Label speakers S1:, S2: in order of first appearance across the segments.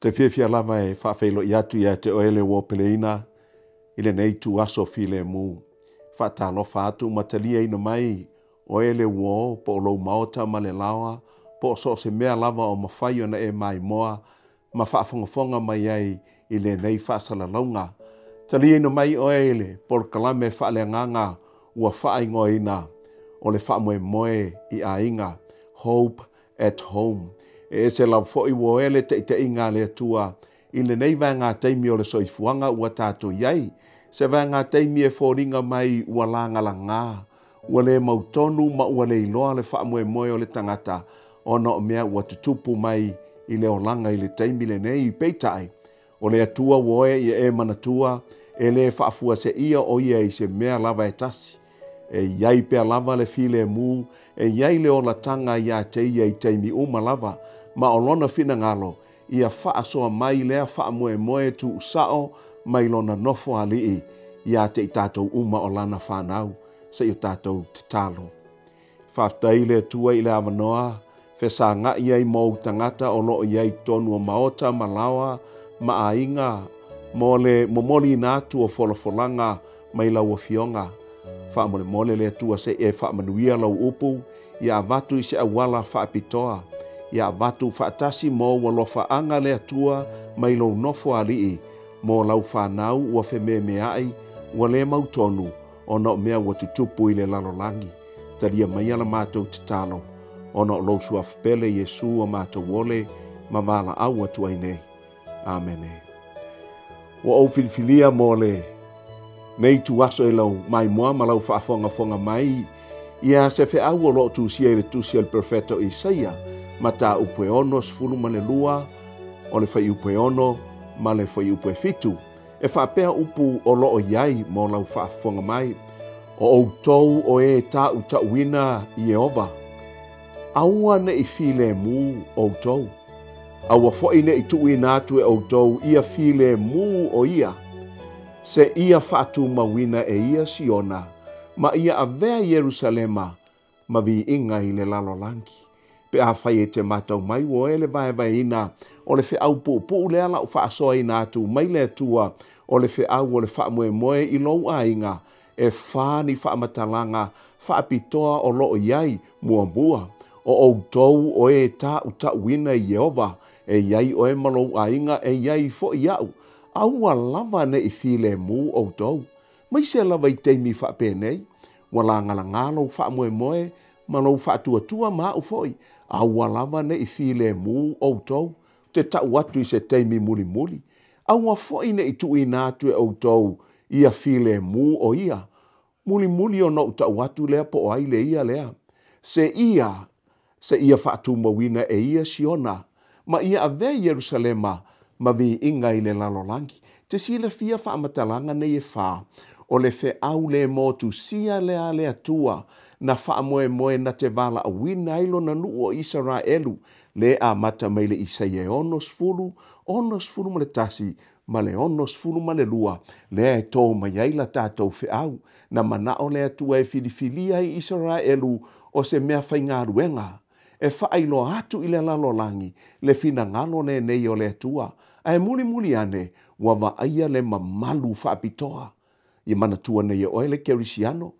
S1: te fiafia lava e faafeilo i atu ia te oele ua peleina i lenei tuaso filemu faatalofa atu ma talia ina mai oele ua o po o lou maota ma le lawa po o so se mea lava o mafai ona e mai moa ma faafogafoga mai ai i lenei faasalalauga talia ina mai oele po o le kalame faaleagaga ua faaigoina o le faamoemoe i aiga hope at home e se fo i ua ele taʻitaʻiga a le atua i lenei vaega taimi o le soifuaga ua tatou iai se vaega taimi e foliga mai ua lagalagā ua lē mautonu ma ua le iloa le faamoemoe o le tagata ona o mea ua tutupu mai i le olaga i le taimi lenei i peitaʻe o le atua ua oe ia e manatua e lē faafuaseʻia o ia i se mea lava e tasi e iai pea lava le file mu e iai le olataga iā teia i taimi uma lava ma o fina ngalo ia faa soa mai lea faa moe moe tu usao mai lona nofo alii ia te i tātou uma o lana whanau sa i o tātou te talo. Whaftai lea tua i lea manoa, whesa ngā iei mou tangata o loo iei tonu o maota, malawa, ma ainga mole, momoli nā tua wholofolanga mai lau o fionga. Whaamole mole lea tua se e whaamanuia lau upu, ia vatu i se awala whaapitoa ia vatu faatasi mo ua lofaaga le atua mai lou nofo alii mo lau fanau ua femeameaʻi ua lē mautonu ona o mea ua tutupu i le lalolagi talia mai a le matou tatalo ona o lou suafapele iesu o matou ole ma valaau atu ai nei amene ua ou filifilia mo le nei tuaso e lau maimoa ma lau faafogafoga mai ia se feau o loo tusia i le tusi o le profeta o isaia ma taupueono sfulu ma le lua o le faiupueono ma le faiupuefitu e faapea upu o loo i ai mo lau faafofoga mai o outou o ē e taʻutaʻuina i eova aua neʻi filemū outou aua foʻi neʻi tuuina atu e outou ia filemū o ia se ia faatumauina e ia siona ma ia avea ierusalema ma viiga i le lalolagi pe a fai e te matau mai o ele vai vai ina o le fe au po po le ala o fa so ina tu mai le tua o le fe au o le fa moe moe i lo ainga e fa ni fa matalanga fa pitoa o lo yai mua bua o o tou o e ta uta wina Jehova e yai o e malo ainga e yai fo iau au wa lava ne i file mu o tou mai se lava i te mi fa pene wala ngala ngalo fa moe moe ma lo fa tua tua ma ufoi, aua lava nei fi le mu outou te taʻu atu i se taimi mulimuli aua foʻi neʻi tuuina atu e outou ia fi le mu o ia mulimuli o noʻu taʻu atu lea po o ai le ia lea se ia se ia faatumauina e ia siona ma ia avea ierusalema ma viiga i le lalolagi te silafia faamatalaga nei e fā o le feʻau lē mo tusia lea le atua le na faamoemoe na te valaauina ai lona nuu o isaraelu le amata mai le isaia e ono sefulu ono sefulu ma le tasi ma le ono ma le lua lea e tō mai ai la tatou feʻau na manaʻo le atua e filifilia i isaraelu o se mea faigaluega e faailoa atu i le lalolagi le finagalo lenei o le atua ae mulimuli ane ua vaaia le mamalu faapitoa ia manatua nei e oe le kerisiano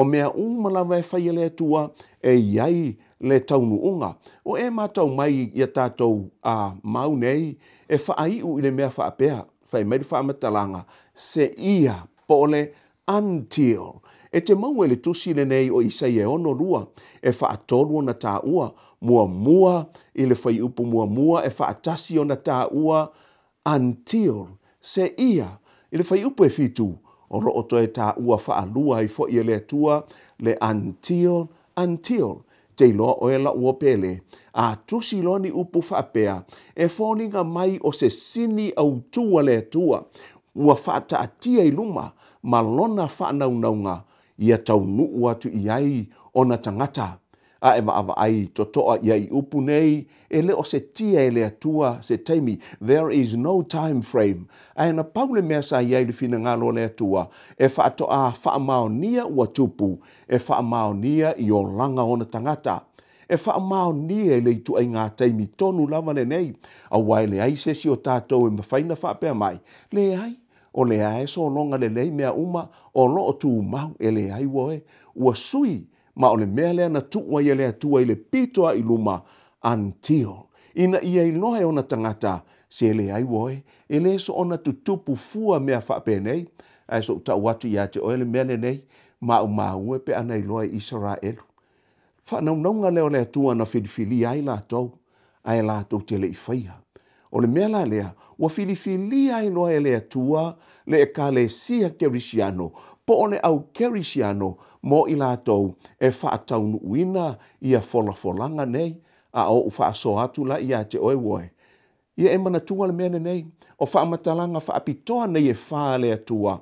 S1: o mea umalawa e whaia le atua e iai le taunu unga. O e mātou mai i a tātou a uh, mau nei e wha i le mea wha apea, whai meri wha amatalanga, se ia pole until. E te mau ele tusi le nei o isai e ono rua, e wha atoru na tā ua, mua mua, i le whai upu mua mua, e wha atasi o na tā ua, until, se ia, i le whai upu e fitu, o ro'o toe taʻua fa'alua ai foʻi e le atua le antiol antiol te iloa o e la'ua pele a tusi loa ni upu fa'apea e foliga mai o se sini autua le atua ua fa'ata'atia i luma ma lona fa'anaunauga ia taunuu atu i ai ona tagata a e maawa ai to toa ia i upu nei, e leo se tia e lea tua se teimi, there is no time frame. A e na paule mea sa ia i le fina ngalo lea tua, e faa toa faa maonia ua tupu, e faa maonia i o langa ona tangata. E faa maonia e leitu ai ngā teimi tonu lawa le nei, a wai le ai se si o tātou e mawhaina faa pia mai, le ai. O le ai e so longa le lei mea uma, o loo tu mau e le ai woe, ua sui, ua sui, ma o le mea lea na tuu ai e le atua i le pitoa i luma antio. Ina ia i loa e ona tangata se e le ai woe, e le so ona tutupu fua mea whape nei, ai so utau watu i ate oele mea le nei, ma o ma ue pe ana i loa i Israel. Fa na unaunga leo le atua na filifili ai la tau, ai la tau te le i faiha. O le mea la lea, ua filifili ai loa e le atua le e ka le sia kerisiano, po ole au kerisiano mo i e e whaatau nuina i a wholafolanga nei a o u whaaso atu la i a te oe woe. Ia e mana tua le mene nei o whaamatalanga whaapitoa nei e whaa le atua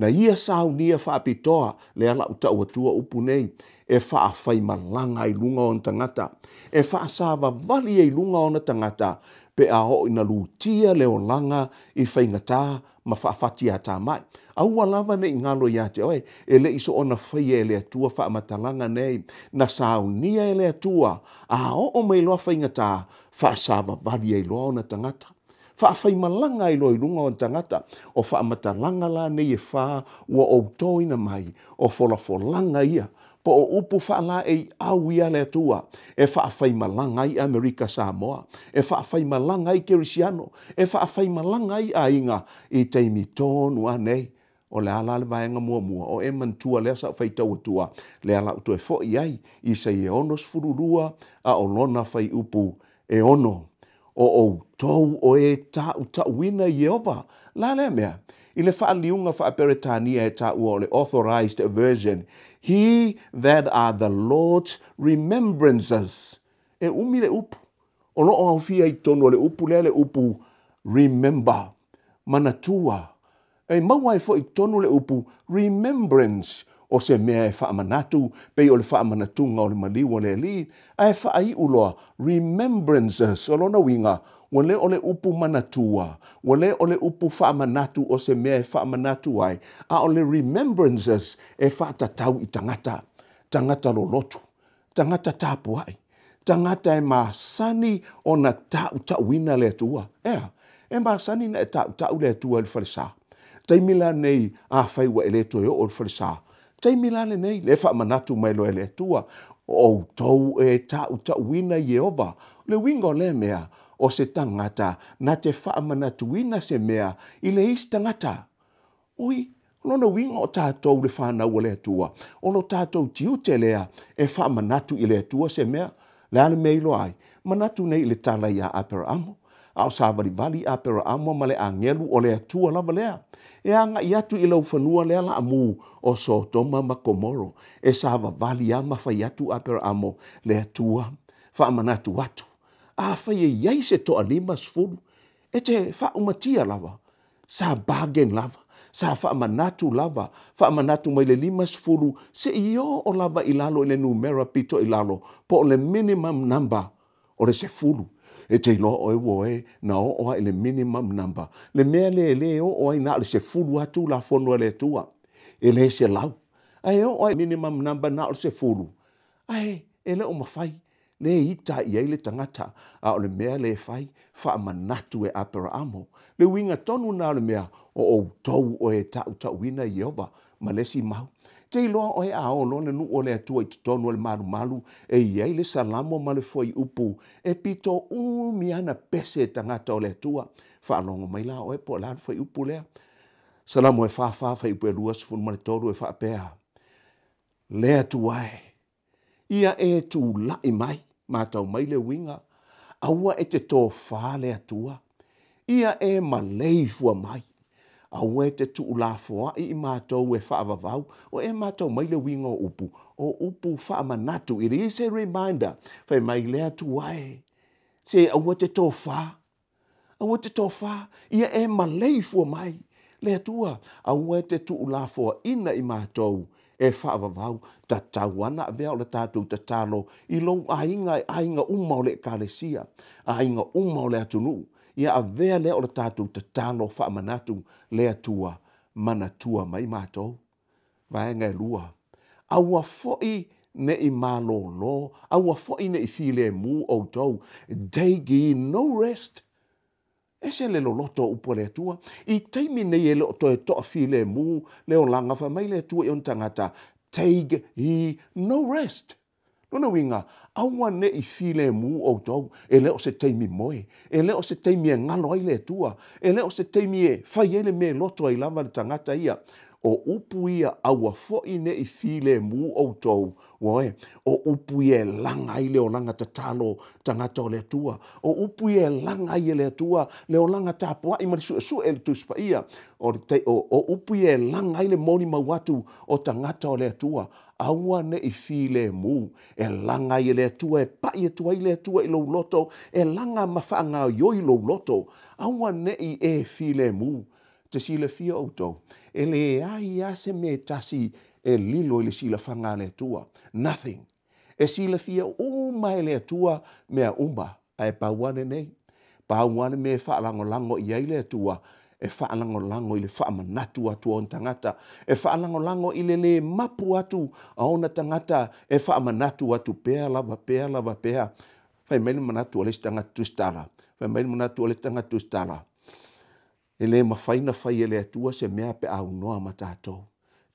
S1: na ia sau nia apitoa le ala utau atua upu nei e faa fai malanga i lunga on tangata, e faa sawa vali i lunga on tangata, pe a o ina lutia leo langa i fai ngataa, ma whaafati a tā mai. A ua lawa nei ngalo i ate oe, ele iso ona whai e le atua whaamatalanga nei, na sāu nia e le atua, a o o mei loa whainga tā, whaasawa vari e loa ona tangata. Whaafai malanga i loa ona tangata, o matalanga la nei e whaa, ua na mai, o wholawholanga ia, po o upu whaala e au ia le tua, e whaafai malanga i Amerika Samoa, e whaafai malanga i Kerisiano, e whaafai malanga i ainga i teimi tonu anei, o le ala le vaenga mua mua, o e mantua le asa whai tau atua, le ala utu e fo i ai, i sei e ono sfururua, a o lona whai upu e ono, o o tau o e tau tau wina i eova, la le mea, i le wha liunga wha e tā ua o le authorised version, He that are the Lord's remembrances. E umi le upu. Ono o hawhia i tono le upu lea le upu. Remember. Manatua. E maua e fo i tono le upu. Remembrance. O se mea e whaamanatu. Pei o le whaamanatunga o le maliwa le li. A e uloa. Remembrances. Olona winga. ua le o le upu manatua ua le o le upu faamanatu o se mea e faamanatu ai a o le remembrances e faatatau i tagata tagata lolotu tagata tapu ai tagata e masani ona taʻutaʻuina le atua ea e masani na e taʻutaʻu le atua i le falesā taimi lanei afai ua e lē toe oo i le falesā taimi la lenei le faamanatu mai loa e le atua o outou e taʻutaʻuina ieova le uiga o lea mea o se tagata na te faamanatuina se mea i le isi tagata oi lona uiga o tatou le fanau o le atua o lo tatou tiute lea e faamanatu i le atua se mea le a le mea iloa ai manatu nei i le tala iā aperaamo a o sa valivali aperaamo ma le agelu o le atua lava lea e agaʻi atu i lau fanua lea laamū o sotoma ma komoro e sa vavali a mafai atu aperaamo le atua faamanatu atu afaiaiai se toalima sfulu e te faaumatia lava sa bagen lava sa faamanatu lava faamanatu mai le lima sefulu seʻiō o lava i lalo i le numera pito i lalo po o le minimum number o le sefulu e te iloa oe ua oe na oo i le minimum number le mea lelē o'o ai na o le sefulu atu lafono e le atua e lē selau ae oo ai minimum number na o le sefulu ae e lē mafai ne ita ia ile tangata a ole mea le fai fa manatu e apera amo. Le winga tonu na ole mea o o tau o e ta uta wina yeova ma lesi mau. Te iloa o e a o lone nu ole atua i tonu ole maru malu e ia ile salamo ma le fwai upu e pito umiana pese e tangata ole atua fa alongo maila o e po lan fwai upu lea. Salamo e fa fa fa ipu e lua sifunu ma le toru e fa apea. Lea tuae ia e tu lai mai mātou mai le winga, aua e te tō whāle atua, ia e ma leifua mai, aua e te tuu la fua i mātou e whaavavau, o e mātou mai le winga o upu, o upu whaamanatu, it is a reminder, whai mai le atua e, se aua te tō whā, aua te tō whā, ia e ma leifua mai, le atua, aua e te tuu la fua ina i mātou, e whaavavau, ta tawana vea o le tātou ta tano i lou ainga, ainga uma umau le kālesia, ainga uma umau le atunu, ia a vea le o le tātou ta tālo whaamanatu le atua, manatua mai mātou. Vaenga e lua, aua fo'i ne i lo lō, aua fo'i ne i fi le mū o tau, they no rest, e se le loloto upo le atua i taimi nei e, e leo toe toafi le mu le o langa fa mai le atua i e on tangata take he no rest lona uiga aua neʻi file mu outou e lē o se taimi moe e lē o se taimi e galo ai le atua e lē o se taimi e fai ai le meloto ai lava le tagata ia o upu ia aua foʻi neʻi file mu outou Wae, o upu ia e laga ai le olaga tatalo tagata o le atua o upu ia e laga ai e le atua le olaga tapuaʻi ma le e le tusipaia o, o, o upu ia e laga le moli mau atu o tangata o le atua aua neʻi filemu e laga ai e le atua e paʻi atu ai le atua i lou loto e laga ma faagaoioi lou loto aua neʻi e filemu te sila fia outou e le ai ia se me tasi e lilo i e le sila fanga le tua. Nothing. E sila fia uma e le tua mea uma a e pauane nei. Pauane me fa lango lango i ai le tua e fa lango lango i le fa manatu atu on tangata. E fa lango lango i le le mapu atu a ona tangata e fa manatu atu pea lava pea lava pea. Fai meni manatu ale tangatu stala. Fai meni manatu ale tangatu stala. Fai ele ma faina fai e le se mea pe aunoa ma tatou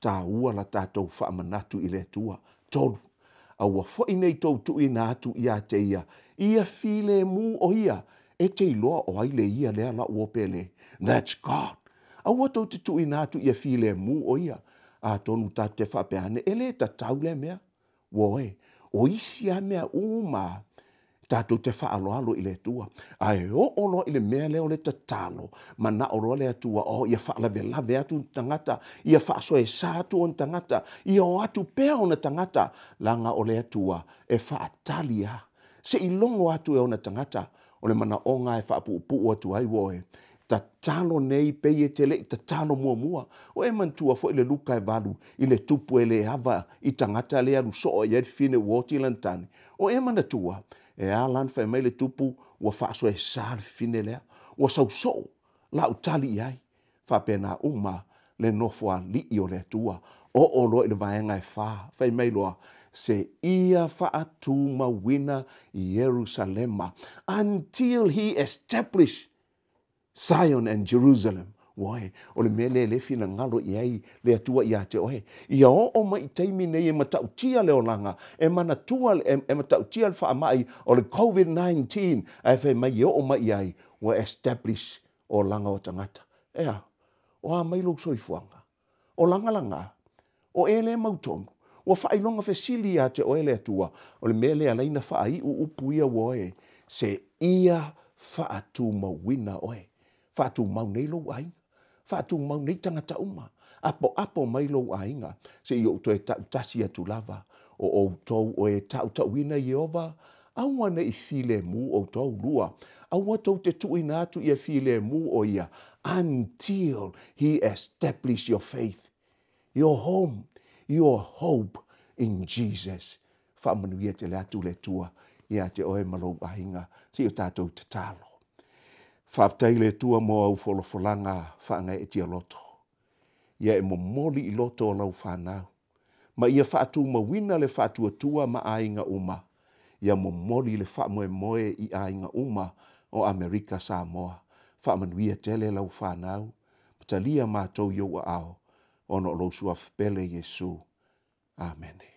S1: tāua la tatou faamanatu i le atua tua aua foʻi fo toutuʻi na atu iā te ia ia mu o ia e te iloa o ai le ia lea la o pele thats god aua tou te tuʻi na atu ia filemū o ia atonu tatu te faapeane e lē tatau le mea uaoe o isi a mea uma tatou te faaaloalo i le atua ae oolo i le mea lea o le tatalo manaʻoloa le atua o ia faalavelave atu na tagata ia faasoesā atu on tangata ia o atu on tangata langa laga o le atua e faatali a seʻilogo atu e ona tagata o le manaʻoga e faapuʻupuu atu ai uoe tatalo nei peie tele i tatalo muamua o e mantua foʻi le luka e valu i le tupu e lē ava i tagata le aluso'o iai ai lefine ua oti i lana tane o e manatua e a lana faemai le tupu ua faasoesā fifine lea ua sauso'o tali i ai faapena uma le nofo ali'i o le atua o'o loa i le vaega e fā faimai loa se ia faatumauina i ierusalema until he established Zion and Jerusalem. Wai, o le mele le fina ngalo i ai le atua i ate oe. I a o o mai teimi nei e matautia le olanga, e mana tua le, e, e matautia le whaamai o le COVID-19, a e mai i e o mai i ai, wa establish o langa o tangata. Ea, o a mai lo fuanga. O langa langa, o e le mautonu, o whaelonga fe sili i ate oe le atua, o le mele anaina whaai u upuia wai, se ia whaatu mawina oe faatu mau nei lou ainga faatu mau nei tangata uma apo apo mai lou ainga se i outo e tautasi atu lava o outou o e tautauina ieova aua nei filemu outou lua aua tou te tuuina atu ia filemu o ia until he establish your faith your home your hope in jesus faamanuia e te le atu le tua ia te oe ma lou ainga si o tatou tatalo whaftai le tua mo au wholofolanga whanga e tia loto. Ia e momoli i loto o lau whanau. Ma ia whaatu ma wina le whaatua tua ma ainga uma. Ia momoli le wha moe moe i ainga uma o Amerika Samoa. Whaamanuia tele lau whanau. Talia mātou iau a ao. Ono lo suaf pele Jesu. Amene.